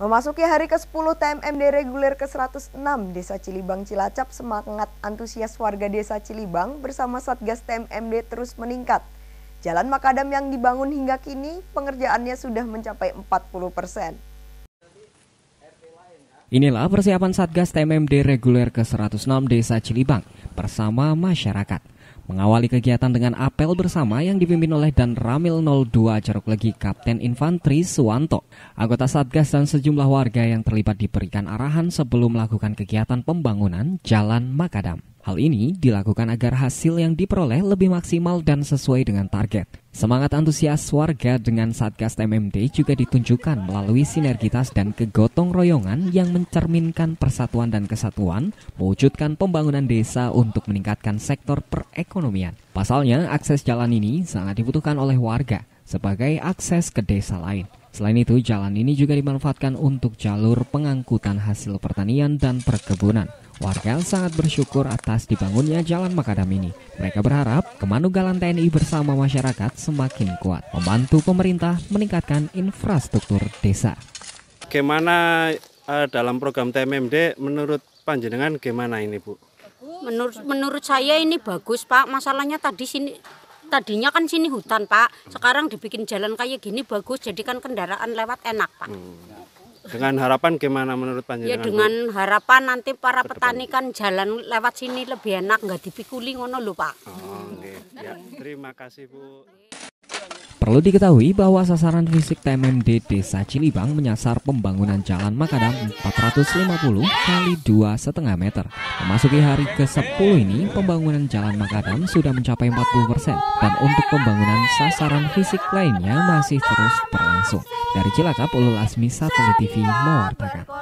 Memasuki hari ke-10 TMMD reguler ke-106 Desa Cilibang Cilacap, semangat antusias warga Desa Cilibang bersama Satgas TMMD terus meningkat. Jalan makadam yang dibangun hingga kini pengerjaannya sudah mencapai 40 persen. Inilah persiapan Satgas TMMD reguler ke-106 Desa Cilibang bersama masyarakat. Mengawali kegiatan dengan apel bersama yang dipimpin oleh Dan Ramil 02 Jaruk Legi Kapten Infantri Suwanto. Anggota Satgas dan sejumlah warga yang terlibat diberikan arahan sebelum melakukan kegiatan pembangunan Jalan Makadam. Hal ini dilakukan agar hasil yang diperoleh lebih maksimal dan sesuai dengan target. Semangat antusias warga dengan Satgas MMD juga ditunjukkan melalui sinergitas dan kegotong royongan yang mencerminkan persatuan dan kesatuan, mewujudkan pembangunan desa untuk meningkatkan sektor perekonomian. Pasalnya, akses jalan ini sangat dibutuhkan oleh warga sebagai akses ke desa lain. Selain itu, jalan ini juga dimanfaatkan untuk jalur pengangkutan hasil pertanian dan perkebunan. Warga sangat bersyukur atas dibangunnya jalan makadam ini. Mereka berharap kemanunggalan TNI bersama masyarakat semakin kuat, membantu pemerintah meningkatkan infrastruktur desa. Gimana uh, dalam program TMMD menurut panjenengan gimana ini, Bu? Menurut menurut saya ini bagus, Pak. Masalahnya tadi sini tadinya kan sini hutan pak sekarang dibikin jalan kayak gini bagus jadikan kendaraan lewat enak pak hmm. Dengan harapan gimana menurut ya, panjenengan? Ya dengan Bu? harapan nanti para petani kan jalan lewat sini lebih enak nggak dipikuli ngono lho Pak. Oh, ya, terima kasih Bu. Perlu diketahui bahwa sasaran fisik TMMD Desa Cilibang menyasar pembangunan jalan makadam 450 kali 2,5 meter. Memasuki hari ke-10 ini, pembangunan jalan makadam sudah mencapai 40 persen dan untuk pembangunan sasaran fisik lainnya masih terus berlangsung langsung. Dari Cilacap, Ulul Asmi, Satelit TV mewartakan.